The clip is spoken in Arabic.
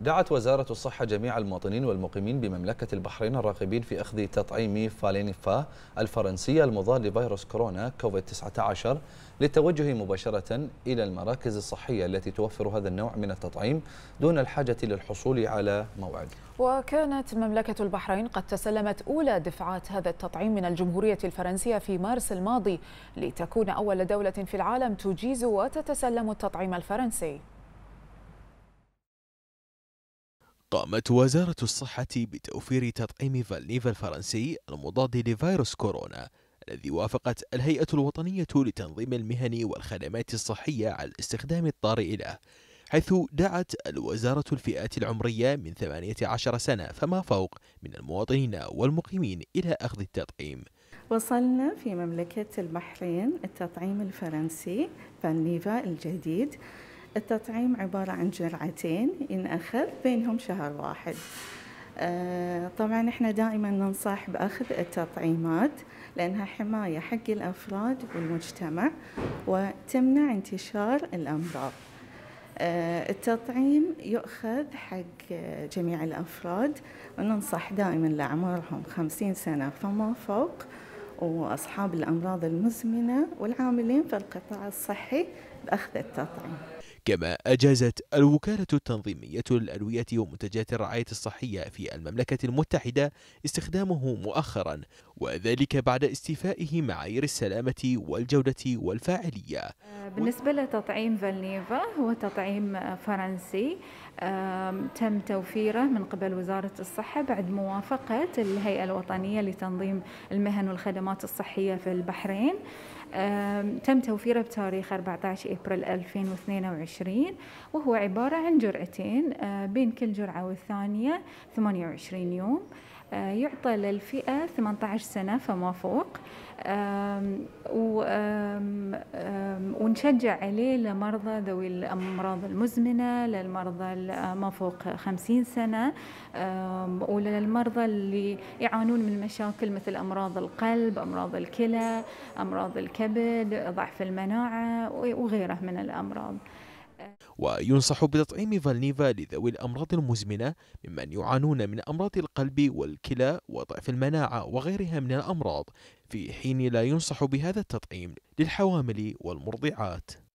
دعت وزارة الصحة جميع المواطنين والمقيمين بمملكة البحرين الراغبين في أخذ تطعيم فالينفا الفرنسية المضاد لفيروس كورونا كوفيد-19 للتوجه مباشرة إلى المراكز الصحية التي توفر هذا النوع من التطعيم دون الحاجة للحصول على موعد وكانت مملكة البحرين قد تسلمت أولى دفعات هذا التطعيم من الجمهورية الفرنسية في مارس الماضي لتكون أول دولة في العالم تجيز وتتسلم التطعيم الفرنسي قامت وزارة الصحة بتوفير تطعيم فالنيفا الفرنسي المضاد لفيروس كورونا الذي وافقت الهيئة الوطنية لتنظيم المهن والخدمات الصحية على الاستخدام الطارئ له حيث دعت الوزارة الفئات العمرية من 18 سنة فما فوق من المواطنين والمقيمين إلى أخذ التطعيم وصلنا في مملكة البحرين التطعيم الفرنسي فالنيفا الجديد التطعيم عبارة عن جرعتين ينأخذ بينهم شهر واحد آه، طبعا احنا دائما ننصح باخذ التطعيمات لانها حمايه حق الافراد والمجتمع وتمنع انتشار الامراض. آه، التطعيم يؤخذ حق جميع الافراد وننصح دائما لاعمارهم خمسين سنه فما فوق واصحاب الامراض المزمنه والعاملين في القطاع الصحي باخذ التطعيم. كما أجازت الوكالة التنظيمية للأدوية ومنتجات الرعاية الصحية في المملكة المتحدة استخدامه مؤخرا وذلك بعد استيفائه معايير السلامة والجودة والفاعلية آه، بالنسبة لتطعيم فالنيفا هو تطعيم فرنسي تم توفيره من قبل وزارة الصحة بعد موافقة الهيئة الوطنية لتنظيم المهن والخدمات الصحية في البحرين تم توفيره بتاريخ 14 ابريل 2022 وهو عباره عن جرعتين آه، بين كل جرعه والثانيه 28 يوم آه، يعطى للفئة 18 سنة فما فوق و ونشجع عليه لمرضى ذوي الأمراض المزمنة للمرضى ما فوق خمسين سنة وللمرضى اللي يعانون من مشاكل مثل أمراض القلب أمراض الكلى أمراض الكبد ضعف المناعة وغيره من الأمراض وينصح بتطعيم فالنيفا لذوي الأمراض المزمنة ممن يعانون من أمراض القلب والكلى وضعف المناعة وغيرها من الأمراض في حين لا ينصح بهذا التطعيم للحوامل والمرضعات